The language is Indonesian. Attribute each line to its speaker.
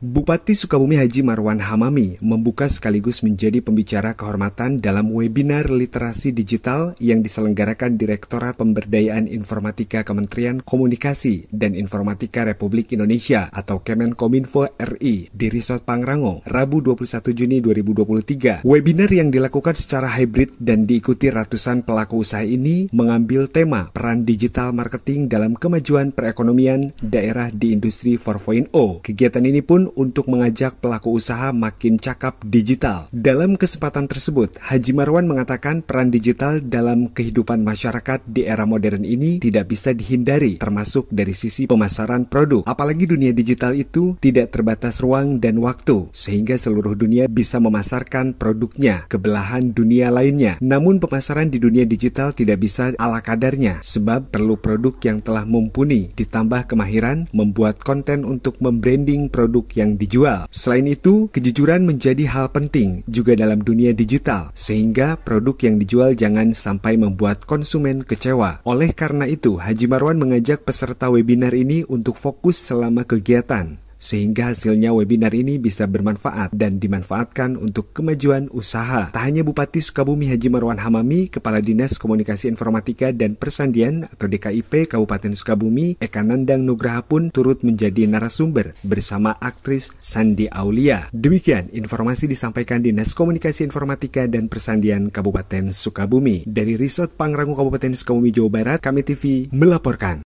Speaker 1: Bupati Sukabumi Haji Marwan Hamami membuka sekaligus menjadi pembicara kehormatan dalam webinar literasi digital yang diselenggarakan Direktorat Pemberdayaan Informatika Kementerian Komunikasi dan Informatika Republik Indonesia atau Kemenkominfo RI di Resort Pangrango, Rabu 21 Juni 2023. Webinar yang dilakukan secara hybrid dan diikuti ratusan pelaku usaha ini mengambil tema peran digital marketing dalam kemajuan perekonomian daerah di industri 4.0. Kegiatan ini pun untuk mengajak pelaku usaha makin cakap digital. Dalam kesempatan tersebut, Haji Marwan mengatakan peran digital dalam kehidupan masyarakat di era modern ini tidak bisa dihindari, termasuk dari sisi pemasaran produk. Apalagi dunia digital itu tidak terbatas ruang dan waktu, sehingga seluruh dunia bisa memasarkan produknya ke belahan dunia lainnya. Namun pemasaran di dunia digital tidak bisa ala kadarnya, sebab perlu produk yang telah mumpuni, ditambah kemahiran membuat konten untuk membranding produk yang yang dijual. Selain itu, kejujuran menjadi hal penting juga dalam dunia digital, sehingga produk yang dijual jangan sampai membuat konsumen kecewa. Oleh karena itu, Haji Marwan mengajak peserta webinar ini untuk fokus selama kegiatan sehingga hasilnya webinar ini bisa bermanfaat dan dimanfaatkan untuk kemajuan usaha. Tak hanya Bupati Sukabumi Haji Marwan Hamami, Kepala Dinas Komunikasi Informatika dan Persandian atau DKIP Kabupaten Sukabumi, Eka Nandang Nugraha pun turut menjadi narasumber bersama aktris Sandi Aulia. Demikian informasi disampaikan Dinas Komunikasi Informatika dan Persandian Kabupaten Sukabumi. Dari Resort Pangrango Kabupaten Sukabumi, Jawa Barat, kami TV melaporkan.